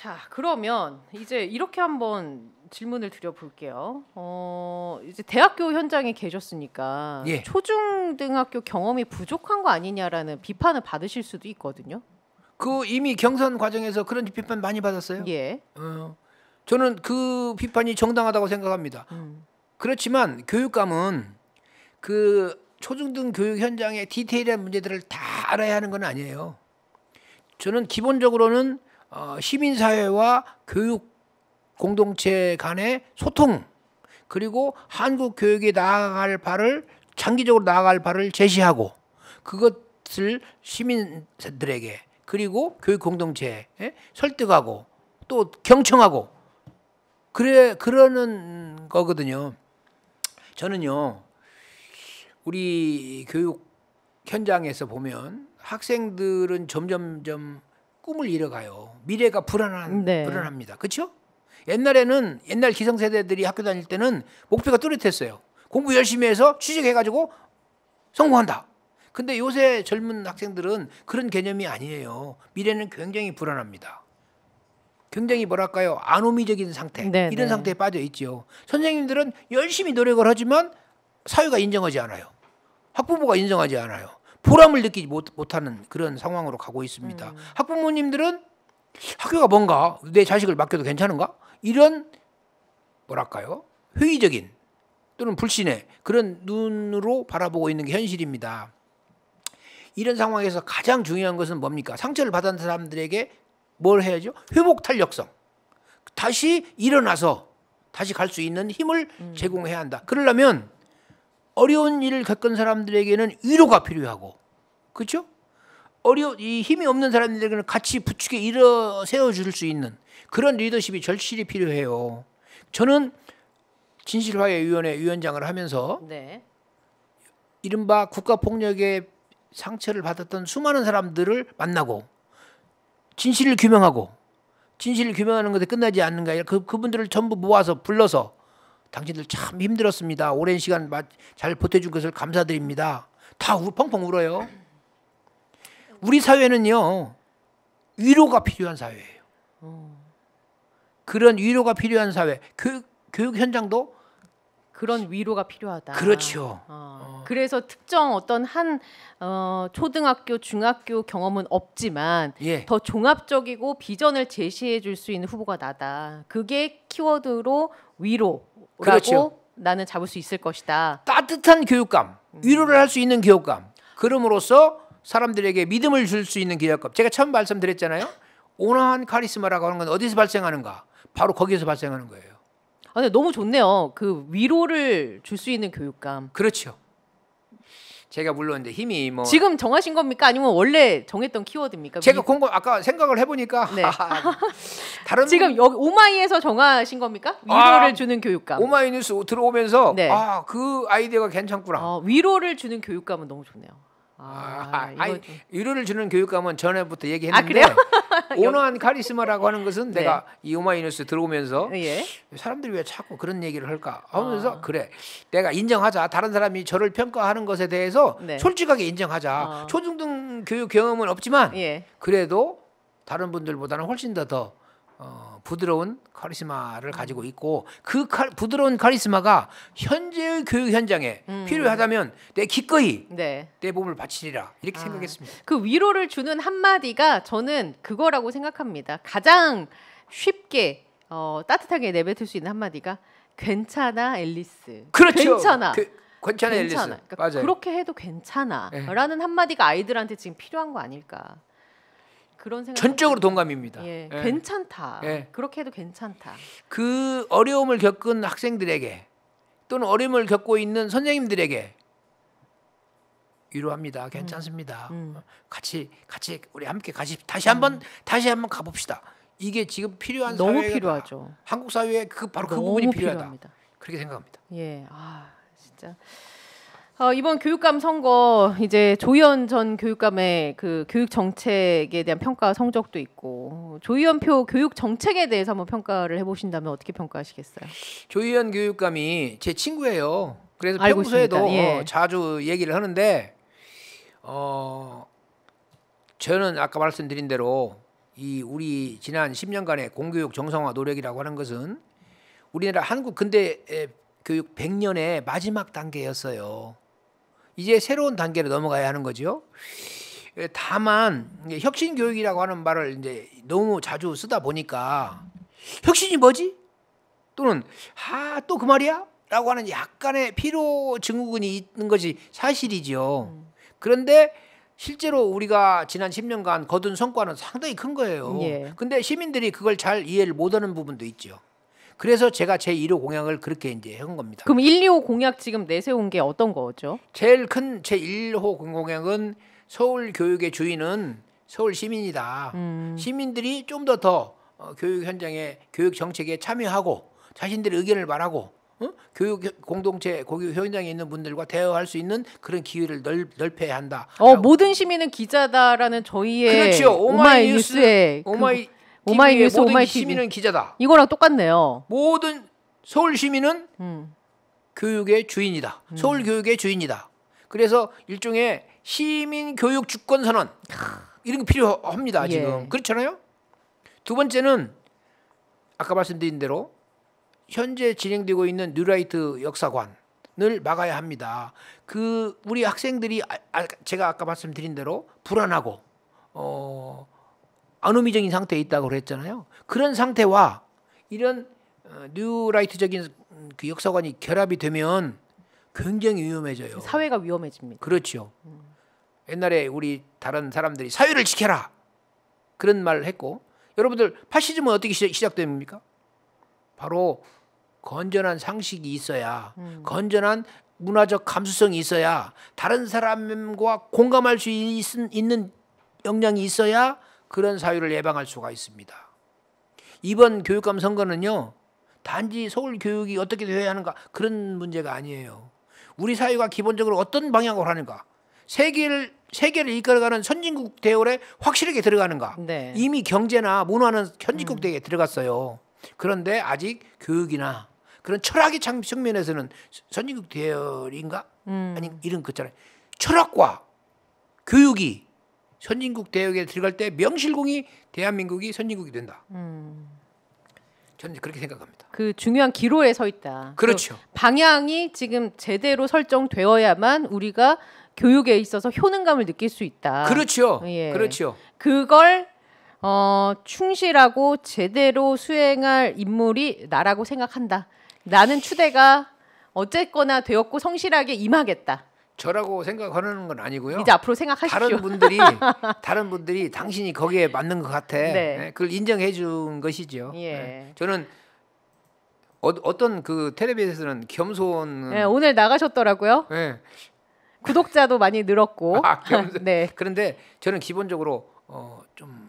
자, 그러면 이제 이렇게 한번 질문을 드려볼게요. 어, 이제 대학교 현장에 계셨으니까 예. 초중등학교 경험이 부족한 거 아니냐라는 비판을 받으실 수도 있거든요. 그 이미 경선 과정에서 그런 비판 많이 받았어요. 예. 어, 저는 그 비판이 정당하다고 생각합니다. 음. 그렇지만 교육감은 그 초중등 교육 현장의 디테일한 문제들을 다 알아야 하는 건 아니에요. 저는 기본적으로는 어, 시민사회와 교육 공동체 간의 소통 그리고 한국 교육이 나아갈 바를 장기적으로 나아갈 바를 제시하고 그것을 시민들에게 그리고 교육 공동체에 설득하고 또 경청하고 그래 그러는 거거든요. 저는요 우리 교육 현장에서 보면 학생들은 점점점 꿈을 잃어가요. 미래가 불안한 네. 불안합니다. 그렇죠? 옛날에는 옛날 기성세대들이 학교 다닐 때는 목표가 뚜렷했어요. 공부 열심히 해서 취직해가지고 성공한다. 근데 요새 젊은 학생들은 그런 개념이 아니에요. 미래는 굉장히 불안합니다. 굉장히 뭐랄까요 아노미적인 상태 네네. 이런 네. 상태에 빠져 있죠 선생님들은 열심히 노력을 하지만 사회가 인정하지 않아요. 학부모가 인정하지 않아요. 보람을 느끼지 못, 못하는 그런 상황으로 가고 있습니다. 음. 학부모님들은 학교가 뭔가 내 자식을 맡겨도 괜찮은가 이런 뭐랄까요 회의적인 또는 불신의 그런 눈으로 바라보고 있는 게 현실입니다. 이런 상황에서 가장 중요한 것은 뭡니까? 상처를 받은 사람들에게 뭘 해야죠? 회복 탄력성. 다시 일어나서 다시 갈 수 있는 힘을 음. 제공해야 한다. 그러려면 어려운 일을 겪은 사람들에게는 위로가 필요하고 그렇죠? 어려 이 힘이 없는 사람들에게는 같이 부축에 일어 세워 줄수 있는 그런 리더십이 절실히 필요해요. 저는 진실화해 위원회 위원장을 하면서 네. 이른바 국가 폭력의 상처를 받았던 수많은 사람들을 만나고 진실을 규명하고 진실을 규명하는 것에 끝나지 않는가 그 그분들을 전부 모아서 불러서 당신들 참 힘들었습니다. 오랜 시간 잘 버텨준 것을 감사드립니다. 다 우, 펑펑 울어요. 우리 사회는요. 위로가 필요한 사회예요. 그런 위로가 필요한 사회. 교육, 교육 현장도 그런 위로가 필요하다. 그렇죠. 어. 그래서 특정 어떤 한 어, 초등학교, 중학교 경험은 없지만 예. 더 종합적이고 비전을 제시해 줄 수 있는 후보가 나다. 그게 키워드로 위로라고 그렇죠. 나는 잡을 수 있을 것이다. 따뜻한 교육감, 음. 위로를 할 수 있는 교육감. 그럼으로써 사람들에게 믿음을 줄 수 있는 교육감. 제가 처음 말씀드렸잖아요. 온화한 카리스마라고 하는 건 어디서 발생하는가? 바로 거기에서 발생하는 거예요. 아, 근데 너무 좋네요. 그 위로를 줄 수 있는 교육감. 그렇죠. 제가 물론 이제 힘이 뭐 지금 정하신 겁니까? 아니면 원래 정했던 키워드입니까? 제가 공부 아까 생각을 해보니까 네. 아, 다른 지금 여기 오마이에서 정하신 겁니까? 아, 위로를 아, 주는 교육감. 오마이뉴스 들어오면서 네. 아그 아이디어가 괜찮구나. 아, 위로를 주는 교육감은 너무 좋네요. 아, 아 이거... 위로를 주는 교육감은 전에부터 아, 얘기했는데 아, 온화한 카리스마라고 하는 것은 네. 내가 이 오마이뉴스 들어오면서 예. 사람들이 왜 자꾸 그런 얘기를 할까 하면서 아. 그래 내가 인정하자 다른 사람이 저를 평가하는 것에 대해서 네. 솔직하게 인정하자 아. 초중등 교육 경험은 없지만 예. 그래도 다른 분들보다는 훨씬 더더 어, 부드러운 카리스마를 가지고 있고 그 칼, 부드러운 카리스마가 현재의 교육 현장에 음, 음. 필요하다면 내 기꺼이 네. 내 몸을 바치리라 이렇게 아. 생각했습니다. 그 위로를 주는 한마디가 저는 그거라고 생각합니다. 가장 쉽게 어, 따뜻하게 내뱉을 수 있는 한마디가 괜찮아 앨리스. 그렇죠. 괜찮아. 그, 괜찮아, 괜찮아. 그러니까 맞아요. 그렇게 해도 괜찮아라는 예. 네. 한마디가 아이들한테 지금 필요한 거 아닐까. 그런 생각 전적으로 동감입니다. 예, 예. 괜찮다. 예. 그렇게 해도 괜찮다. 그 어려움을 겪은 학생들에게 또는 어려움을 겪고 있는 선생님들에게 위로합니다. 괜찮습니다. 음, 음. 같이 같이 우리 함께 같이 다시 음. 한번 음. 다시 한번 가봅시다. 이게 지금 필요한 너무 필요하죠. 한국 사회에 그 바로 그 부분이 필요하다. 필요합니다. 그렇게 생각합니다. 예, 아 진짜. 어, 이번 교육감 선거 이제 조희연 전 교육감의 그 교육 정책에 대한 평가 성적도 있고 조희연표 교육 정책에 대해서 한번 평가를 해보신다면 어떻게 평가하시겠어요? 조희연 교육감이 제 친구예요. 그래서 평소에도 예. 어, 자주 얘기를 하는데 어 저는 아까 말씀드린 대로 이 우리 지난 10년간의 공교육 정상화 노력이라고 하는 것은 우리나라 한국 근대 교육 100년의 마지막 단계였어요. 이제 새로운 단계로 넘어가야 하는 거죠. 다만 혁신 교육이라고 하는 말을 이제 너무 자주 쓰다 보니까 혁신이 뭐지? 또는 아또 그 말이야?라고 하는 약간의 피로 증후군이 있는 것이 사실이죠. 그런데 실제로 우리가 지난 10년간 거둔 성과는 상당히 큰 거예요. 예. 근데 시민들이 그걸 잘 이해를 못하는 부분도 있죠. 그래서 제가 제 1호 공약을 그렇게 이제 한 겁니다. 그럼 1, 2호 공약 지금 내세운 게 어떤 거죠? 제일 큰 제 1호 공약은 서울 교육의 주인은 서울 시민이다. 음. 시민들이 좀 더더 더 어, 교육 현장의 교육 정책에 참여하고 자신들의 의견을 말하고 어? 교육 공동체 고교 현장에 있는 분들과 대화할 수 있는 그런 기회를 넓, 넓혀야 한다. 어, 모든 시민은 기자다라는 저희의 그렇죠. 오마이뉴스의 그 오마이 오마이 뉴스, 모든 오마이 시민은 기자다. 이거랑 똑같네요. 모든 서울 시민은 음. 교육의 주인이다. 음. 서울 교육의 주인이다. 그래서 일종의 시민 교육 주권 선언 이런 게 필요합니다. 예. 지금 예. 그렇잖아요. 두 번째는 아까 말씀드린 대로 현재 진행되고 있는 뉴라이트 역사관을 막아야 합니다. 그 우리 학생들이 아, 아, 제가 아까 말씀드린 대로 불안하고 어 아노미적인 상태에 있다고 그랬잖아요. 그런 상태와 이런 어, 뉴라이트적인 그 역사관이 결합이 되면 굉장히 위험해져요. 사회가 위험해집니다. 그렇죠. 옛날에 우리 다른 사람들이 사회를 지켜라 그런 말을 했고 여러분들 파시즘은 어떻게 시작, 됩니까 바로 건전한 상식이 있어야 음. 건전한 문화적 감수성이 있어야 다른 사람과 공감할 수 있, 있는 역량이 있어야 그런 사유를 예방할 수가 있습니다. 이번 교육감 선거는요. 단지 서울 교육이 어떻게 되어야 하는가 그런 문제가 아니에요. 우리 사회가 기본적으로 어떤 방향으로 하는가 세계를 세계를 이끌어가는 선진국 대열에 확실하게 들어가는가 네. 이미 경제나 문화는 선진국 음. 대에 들어갔어요. 그런데 아직 교육이나 그런 철학의 측면에서는 선진국 대열인가 음. 아니 이런 그잖아 철학과 교육이 선진국 대역에 들어갈 때 명실공히 대한민국이 선진국이 된다. 음. 저는 그렇게 생각합니다. 그 중요한 기로에 서 있다. 그렇죠. 그 방향이 지금 제대로 설정되어야만 우리가 교육에 있어서 효능감을 느낄 수 있다. 그렇죠. 예. 그렇죠. 그걸 어, 충실하고 제대로 수행할 인물이 나라고 생각한다. 나는 추대가 어쨌거나 되었고 성실하게 임하겠다. 저라고 생각하는 건 아니고요. 이제 앞으로 생각하시오 다른 분들이 다른 분들이 당신이 거기에 맞는 것 같아. 네. 네. 그걸 인정해 준 것이죠. 예. 네. 저는 어, 떤그 텔레비에서는 겸손. 네, 오늘 나가셨더라고요. 네. 구독자도 많이 늘었고. 아, 네. 그런데 저는 기본적으로 좀좀 어,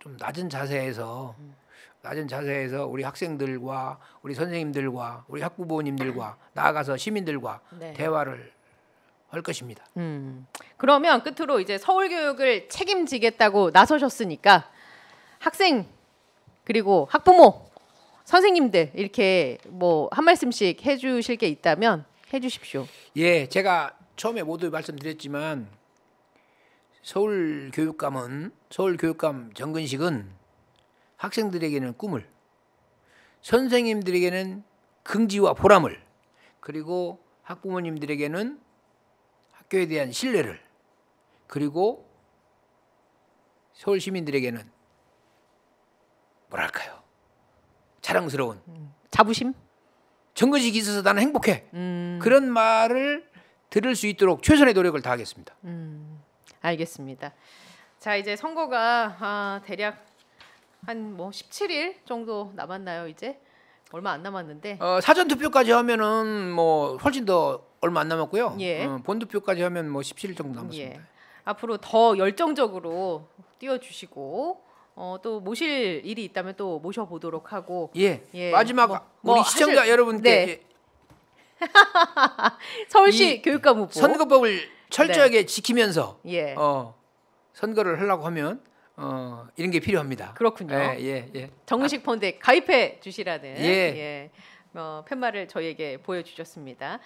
좀 낮은 자세에서 음. 낮은 자세에서 우리 학생들과 우리 선생님들과 우리 학부모님들과 나아가서 시민들과 네. 대화를 할 것입니다. 음, 그러면 끝으로 이제 서울 교육을 책임지겠다고 나서셨으니까 학생 그리고 학부모 선생님들 이렇게 뭐 한 말씀씩 해주실 게 있다면 해주십시오. 예, 제가 처음에 모두 말씀드렸지만 서울 교육감은 서울 교육감 정근식은 학생들에게는 꿈을 선생님들에게는 긍지와 보람을 그리고 학부모님들에게는 학교에 대한 신뢰를 그리고 서울 시민들에게는 뭐랄까요 자랑스러운 음, 자부심 정근식이 있어서 나는 행복해 음. 그런 말을 들을 수 있도록 최선의 노력을 다하겠습니다. 음. 알겠습니다. 자 이제 선거가 아, 대략 한 뭐 17일 정도 남았나요 이제 얼마 안 남았는데 어, 사전 투표까지 하면은 뭐 훨씬 더 얼마 안 남았고요. 예. 어, 본투표까지 하면 뭐 17일 정도 남았습니다. 예. 앞으로 더 열정적으로 뛰어주시고 어, 또 모실 일이 있다면 또 모셔보도록 하고 예, 예. 마지막 뭐, 우리 뭐 시청자 하실... 여러분께 네. 예. 서울시 교육감 후보 선거법을 철저하게 네. 지키면서 예. 어, 선거를 하려고 하면 어, 이런 게 필요합니다. 그렇군요. 예, 예, 예. 정식 펀드에 가입해 주시라는 예. 예. 어, 팻말을 저희에게 보여주셨습니다.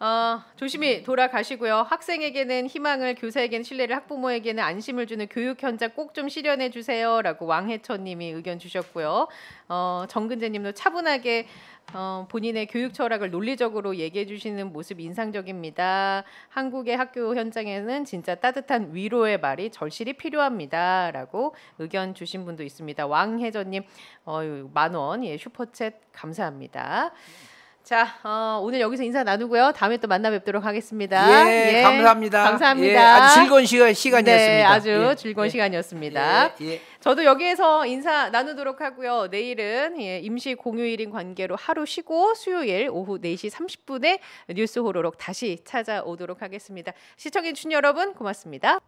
어, 조심히 돌아가시고요. 학생에게는 희망을, 교사에게는 신뢰를, 학부모에게는 안심을 주는 교육 현장 꼭 좀 실현해 주세요라고 왕혜천님이 의견 주셨고요. 어, 정근재님도 차분하게 어, 본인의 교육 철학을 논리적으로 얘기해 주시는 모습 인상적입니다. 한국의 학교 현장에는 진짜 따뜻한 위로의 말이 절실히 필요합니다.라고 의견 주신 분도 있습니다. 왕혜전님 어, 만 원, 예, 슈퍼챗 감사합니다. 음. 자, 어, 오늘 여기서 인사 나누고요. 다음에 또 만나 뵙도록 하겠습니다. 예, 예 감사합니다. 감사합니다. 예, 아주 즐거운 시간, 시간이었습니다. 네, 아주 예, 즐거운 예. 시간이었습니다. 예, 예. 저도 여기에서 인사 나누도록 하고요. 내일은 임시 공휴일인 관계로 하루 쉬고 수요일 오후 4시 30분에 뉴스 호로록 다시 찾아오도록 하겠습니다. 시청해주신 여러분 고맙습니다.